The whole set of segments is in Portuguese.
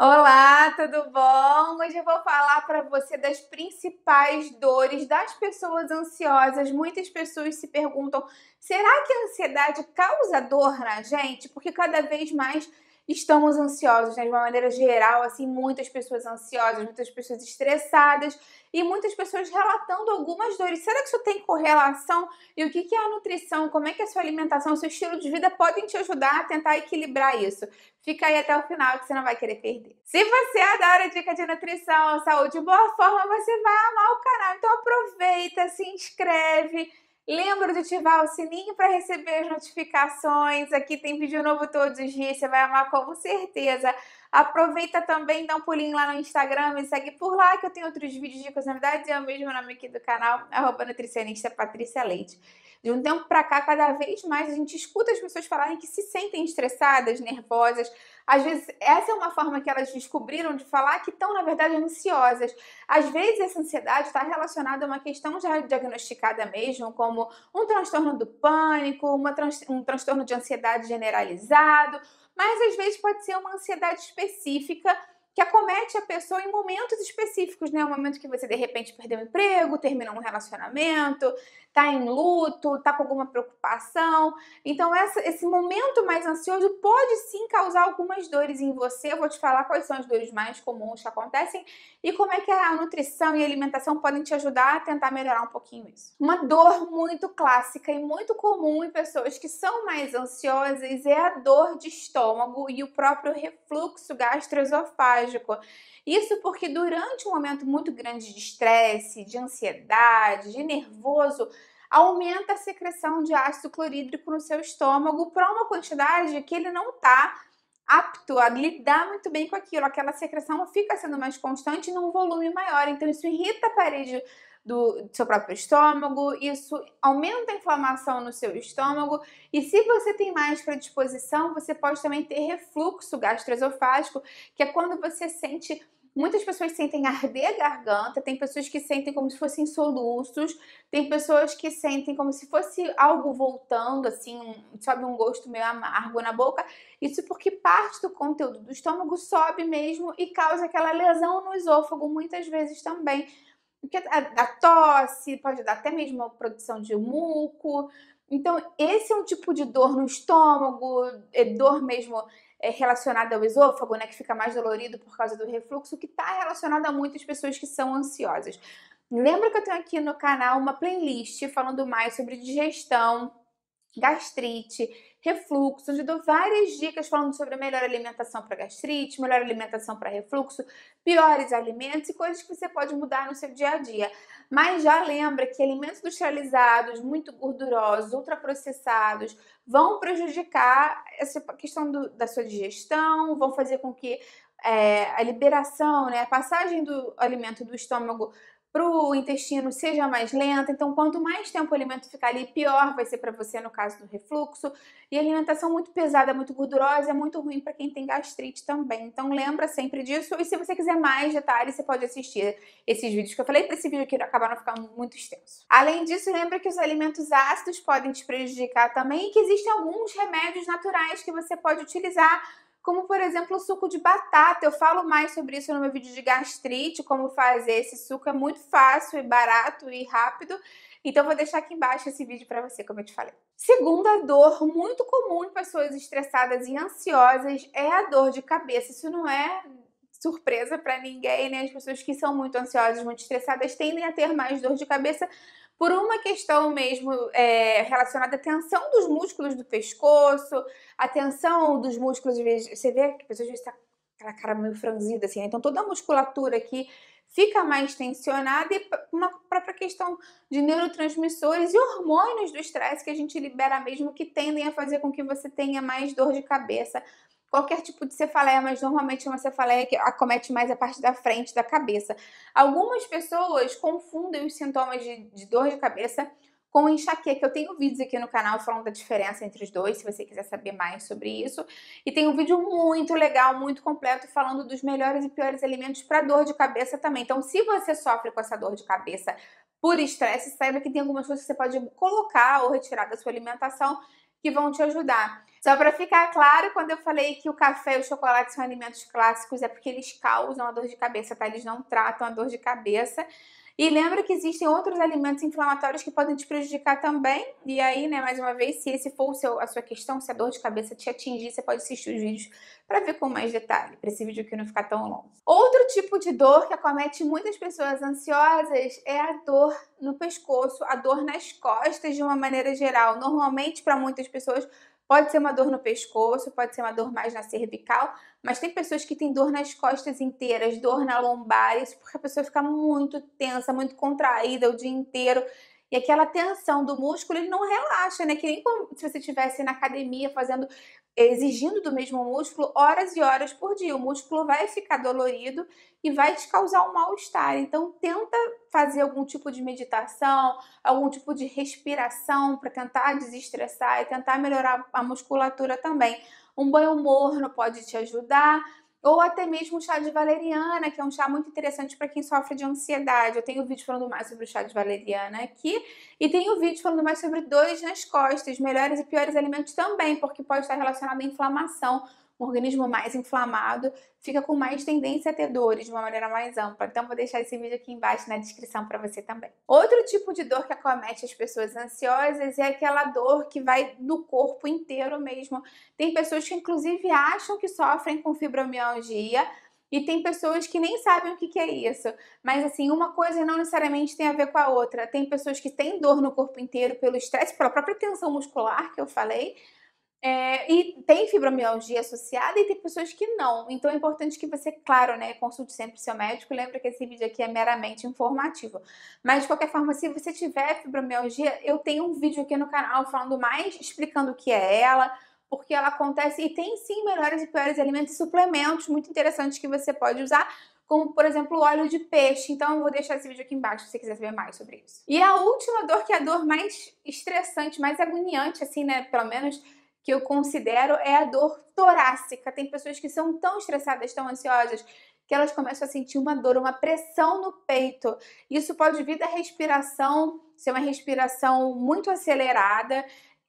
Olá, tudo bom? Hoje eu vou falar para você das principais dores das pessoas ansiosas. Muitas pessoas se perguntam: será que a ansiedade causa dor na gente? Porque cada vez mais estamos ansiosos, né? de uma maneira geral, assim, muitas pessoas ansiosas, muitas pessoas estressadas e muitas pessoas relatando algumas dores. Será que isso tem correlação? E o que, é a nutrição? Como é que a sua alimentação, o seu estilo de vida podem te ajudar a tentar equilibrar isso? Fica aí até o final que você não vai querer perder. Se você adora dica de nutrição, saúde boa forma, você vai amar o canal. Então aproveita, se inscreve Lembra de ativar o sininho para receber as notificações. Aqui tem vídeo novo todos os dias, você vai amar com certeza. Aproveita também, dá um pulinho lá no Instagram, me segue por lá que eu tenho outros vídeos de casualidade. É o mesmo nome aqui do canal, arroba nutricionista Patrícia Leite. De um tempo para cá, cada vez mais a gente escuta as pessoas falarem que se sentem estressadas, nervosas. Às vezes, essa é uma forma que elas descobriram de falar que estão, na verdade, ansiosas. Às vezes, essa ansiedade está relacionada a uma questão já diagnosticada mesmo, como como um transtorno do pânico, uma trans, um transtorno de ansiedade generalizado, mas às vezes pode ser uma ansiedade específica que acomete a pessoa em momentos específicos, né? O momento que você de repente perdeu o emprego, terminou um relacionamento, tá em luto, tá com alguma preocupação. Então, essa, esse momento mais ansioso pode sim causar algumas dores em você. Eu vou te falar quais são as dores mais comuns que acontecem e como é que a nutrição e a alimentação podem te ajudar a tentar melhorar um pouquinho isso. Uma dor muito clássica e muito comum em pessoas que são mais ansiosas é a dor de estômago e o próprio refluxo gastroesofágico isso porque durante um momento muito grande de estresse, de ansiedade, de nervoso, aumenta a secreção de ácido clorídrico no seu estômago para uma quantidade que ele não está apto a lidar muito bem com aquilo. Aquela secreção fica sendo mais constante num volume maior, então isso irrita a parede do, do seu próprio estômago, isso aumenta a inflamação no seu estômago. E se você tem mais predisposição, você pode também ter refluxo gastroesofágico, que é quando você sente Muitas pessoas sentem arder a garganta, tem pessoas que sentem como se fossem soluços, tem pessoas que sentem como se fosse algo voltando, assim, um, sobe um gosto meio amargo na boca. Isso porque parte do conteúdo do estômago sobe mesmo e causa aquela lesão no esôfago, muitas vezes também. Porque dá tosse, pode dar até mesmo a produção de muco. Então, esse é um tipo de dor no estômago, é dor mesmo é, relacionada ao esôfago, né, que fica mais dolorido por causa do refluxo, que está relacionada a muitas pessoas que são ansiosas. Lembra que eu tenho aqui no canal uma playlist falando mais sobre digestão, gastrite, refluxo. Onde eu dou várias dicas falando sobre a melhor alimentação para gastrite, melhor alimentação para refluxo, piores alimentos e coisas que você pode mudar no seu dia a dia. Mas já lembra que alimentos industrializados, muito gordurosos, ultraprocessados, vão prejudicar essa questão do, da sua digestão, vão fazer com que é, a liberação, né, a passagem do alimento do estômago para o intestino seja mais lenta. Então, quanto mais tempo o alimento ficar ali, pior vai ser para você no caso do refluxo. E alimentação muito pesada, muito gordurosa, é muito ruim para quem tem gastrite também. Então, lembra sempre disso. E se você quiser mais detalhes, você pode assistir esses vídeos que eu falei para esse vídeo aqui acabaram ficando muito extenso. Além disso, lembra que os alimentos ácidos podem te prejudicar também e que existem alguns remédios naturais que você pode utilizar como por exemplo o suco de batata. Eu falo mais sobre isso no meu vídeo de gastrite, como fazer esse suco é muito fácil e barato e rápido. Então vou deixar aqui embaixo esse vídeo para você, como eu te falei. Segunda dor muito comum em pessoas estressadas e ansiosas é a dor de cabeça. Isso não é surpresa para ninguém, né? As pessoas que são muito ansiosas, muito estressadas tendem a ter mais dor de cabeça, por uma questão mesmo é, relacionada à tensão dos músculos do pescoço, a tensão dos músculos, você vê que a pessoa já está aquela cara meio franzida, assim, né? então toda a musculatura aqui fica mais tensionada e uma própria questão de neurotransmissores e hormônios do estresse que a gente libera mesmo que tendem a fazer com que você tenha mais dor de cabeça qualquer tipo de cefaleia, mas normalmente é uma cefaleia que acomete mais a parte da frente da cabeça. Algumas pessoas confundem os sintomas de, de dor de cabeça com enxaqueca. Eu tenho vídeos aqui no canal falando da diferença entre os dois, se você quiser saber mais sobre isso. E tem um vídeo muito legal, muito completo, falando dos melhores e piores alimentos para dor de cabeça também. Então, se você sofre com essa dor de cabeça por estresse, saiba que tem algumas coisas que você pode colocar ou retirar da sua alimentação que vão te ajudar. Só para ficar claro, quando eu falei que o café e o chocolate são alimentos clássicos, é porque eles causam a dor de cabeça, tá? Eles não tratam a dor de cabeça. E lembra que existem outros alimentos inflamatórios que podem te prejudicar também. E aí, né, mais uma vez, se esse for seu, a sua questão, se a dor de cabeça te atingir, você pode assistir os vídeos para ver com mais detalhe, para esse vídeo aqui não ficar tão longo. Outro tipo de dor que acomete muitas pessoas ansiosas é a dor no pescoço, a dor nas costas de uma maneira geral. Normalmente, para muitas pessoas, Pode ser uma dor no pescoço, pode ser uma dor mais na cervical, mas tem pessoas que têm dor nas costas inteiras, dor na lombar, isso porque a pessoa fica muito tensa, muito contraída o dia inteiro. E aquela tensão do músculo, ele não relaxa, né? Que nem como se você estivesse na academia fazendo, exigindo do mesmo músculo horas e horas por dia. O músculo vai ficar dolorido e vai te causar um mal-estar. Então, tenta fazer algum tipo de meditação, algum tipo de respiração para tentar desestressar e tentar melhorar a musculatura também. Um banho morno pode te ajudar, ou até mesmo o chá de valeriana, que é um chá muito interessante para quem sofre de ansiedade. Eu tenho um vídeo falando mais sobre o chá de valeriana aqui e tenho um vídeo falando mais sobre dois nas costas, melhores e piores alimentos também, porque pode estar relacionado à inflamação um organismo mais inflamado fica com mais tendência a ter dores de uma maneira mais ampla. Então, vou deixar esse vídeo aqui embaixo na descrição para você também. Outro tipo de dor que acomete as pessoas ansiosas é aquela dor que vai do corpo inteiro mesmo. Tem pessoas que, inclusive, acham que sofrem com fibromialgia. E tem pessoas que nem sabem o que, que, é isso. Mas assim, uma coisa não necessariamente tem a ver com a outra. Tem pessoas que têm dor no corpo inteiro pelo estresse, pela própria tensão muscular que eu falei, é, e tem fibromialgia associada e tem pessoas que não. Então é importante que você, claro, né, consulte sempre seu médico. Lembra que esse vídeo aqui é meramente informativo. Mas de qualquer forma, se você tiver fibromialgia, eu tenho um vídeo aqui no canal falando mais, explicando o que é ela, porque ela acontece e tem sim melhores e piores alimentos e suplementos muito interessantes que você pode usar como por exemplo o óleo de peixe. Então eu vou deixar esse vídeo aqui embaixo se você quiser saber mais sobre isso. E a última dor, que é a dor mais estressante, mais agoniante, assim, né? Pelo menos que eu considero é a dor torácica. Tem pessoas que são tão estressadas, tão ansiosas, que elas começam a sentir uma dor, uma pressão no peito. Isso pode vir da respiração, ser uma respiração muito acelerada.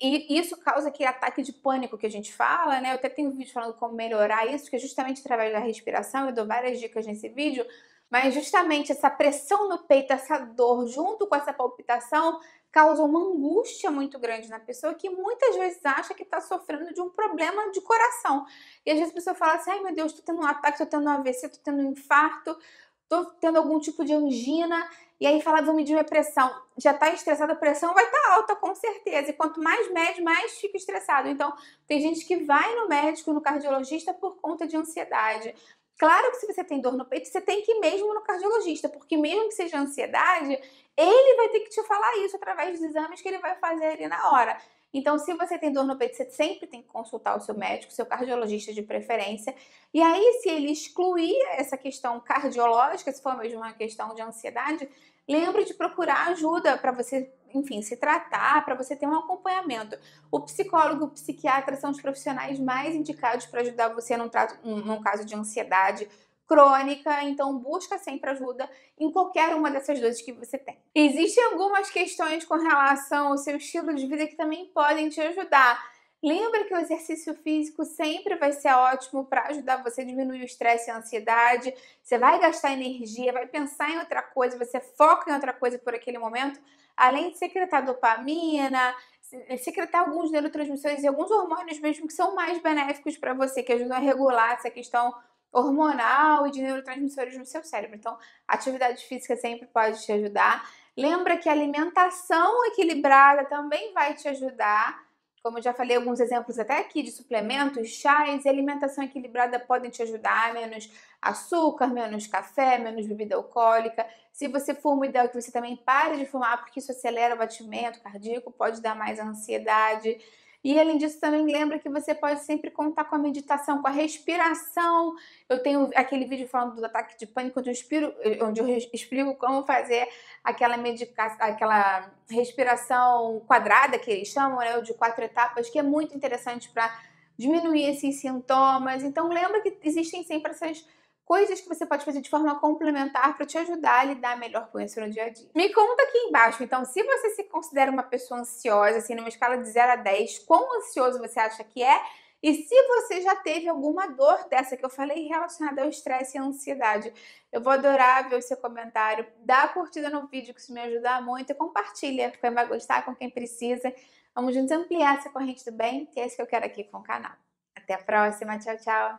E isso causa aquele ataque de pânico que a gente fala, né? Eu até tenho um vídeo falando como melhorar isso, que é justamente através da respiração, eu dou várias dicas nesse vídeo, mas justamente essa pressão no peito, essa dor junto com essa palpitação causa uma angústia muito grande na pessoa que muitas vezes acha que está sofrendo de um problema de coração. E às vezes a pessoa fala assim: ai meu Deus, estou tendo um ataque, estou tendo um AVC, estou tendo um infarto, estou tendo algum tipo de angina. E aí fala, vou medir minha pressão. Já está estressada, a pressão vai estar tá alta, com certeza. E quanto mais mede, mais fica estressado. Então, tem gente que vai no médico, no cardiologista, por conta de ansiedade. Claro que se você tem dor no peito, você tem que ir mesmo no cardiologista, porque mesmo que seja ansiedade, ele vai ter que te falar isso através dos exames que ele vai fazer ali na hora. Então, se você tem dor no peito, você sempre tem que consultar o seu médico, seu cardiologista de preferência. E aí, se ele excluir essa questão cardiológica, se for mesmo uma questão de ansiedade, lembre de procurar ajuda para você enfim, se tratar, para você ter um acompanhamento. O psicólogo, o psiquiatra são os profissionais mais indicados para ajudar você num, trato, num caso de ansiedade, crônica, então busca sempre ajuda em qualquer uma dessas dores que você tem. Existem algumas questões com relação ao seu estilo de vida que também podem te ajudar. Lembra que o exercício físico sempre vai ser ótimo para ajudar você a diminuir o estresse e a ansiedade. Você vai gastar energia, vai pensar em outra coisa, você foca em outra coisa por aquele momento, além de secretar dopamina, eh, secretar alguns neurotransmissores e alguns hormônios mesmo que são mais benéficos para você, que ajudam a regular essa questão hormonal e de neurotransmissores no seu cérebro. Então, atividade física sempre pode te ajudar. Lembra que alimentação equilibrada também vai te ajudar. Como eu já falei alguns exemplos até aqui de suplementos, chás e alimentação equilibrada podem te ajudar, menos açúcar, menos café, menos bebida alcoólica. Se você fuma, ideal é que você também pare de fumar, porque isso acelera o batimento cardíaco, pode dar mais ansiedade. E além disso, também lembra que você pode sempre contar com a meditação, com a respiração. Eu tenho aquele vídeo falando do ataque de pânico, onde eu, expiro, onde eu explico como fazer aquela, medica, aquela respiração quadrada que eles chamam, né, de quatro etapas, que é muito interessante para diminuir esses sintomas. Então, lembra que existem sempre essas coisas que você pode fazer de forma complementar para te ajudar a lidar melhor com isso no dia a dia. Me conta aqui embaixo, então, se você se considera uma pessoa ansiosa, assim, numa escala de 0 a 10, quão ansioso você acha que é? E se você já teve alguma dor dessa que eu falei relacionada ao estresse e à ansiedade, eu vou adorar ver o seu comentário, dá a curtida no vídeo que isso me ajuda muito, compartilha porque vai gostar, com quem precisa. Vamos juntos ampliar essa corrente do bem, que é isso que eu quero aqui com o canal. Até a próxima, tchau, tchau!